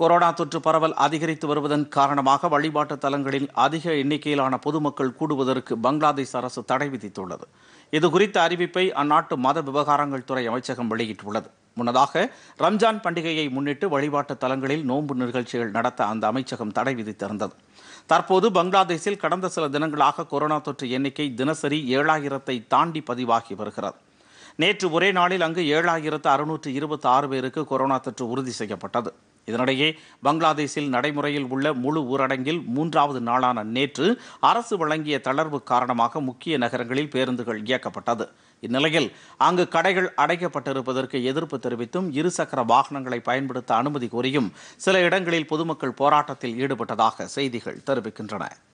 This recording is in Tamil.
கொரோனா தொற்று பரவல் அதிகரித்து வருவதன் காரணமாக வழிபாட்டு தலங்களில் அதிக எண்ணிக்கையிலான பொதுமக்கள் கூடுவதற்கு பங்களாதேஷ் அரசு தடை விதித்துள்ளது இது குறித்த அறிவிப்பை அந்நாட்டு மத விவகாரங்கள் துறை அமைச்சகம் வெளியிட்டுள்ளது முன்னதாக ரம்ஜான் பண்டிகையை முன்னிட்டு வழிபாட்டு தலங்களில் நோன்பு நிகழ்ச்சிகள் நடத்த அந்த அமைச்சகம் தடை விதித்திருந்தது தற்போது பங்களாதேஷில் கடந்த சில தினங்களாக கொரோனா தொற்று எண்ணிக்கை தினசரி ஏழாயிரத்தை தாண்டி பதிவாகி வருகிறது நேற்று ஒரே நாளில் அங்கு ஏழாயிரத்து அறுநூற்று இருபத்தி ஆறு பேருக்கு கொரோனா தொற்று உறுதி செய்யப்பட்டது இதனிடையே பங்களாதேஷில் நடைமுறையில் உள்ள முழு ஊரடங்கில் மூன்றாவது நாளான நேற்று அரசு வழங்கிய தளர்வு காரணமாக முக்கிய நகரங்களில் பேருந்துகள் இயக்கப்பட்டது இந்நிலையில் அங்கு கடைகள் அடைக்கப்பட்டிருப்பதற்கு எதிர்ப்பு தெரிவித்தும் இருசக்கர வாகனங்களை பயன்படுத்த அனுமதி கோரியும் சில இடங்களில் பொதுமக்கள் போராட்டத்தில் ஈடுபட்டதாக செய்திகள் தெரிவிக்கின்றன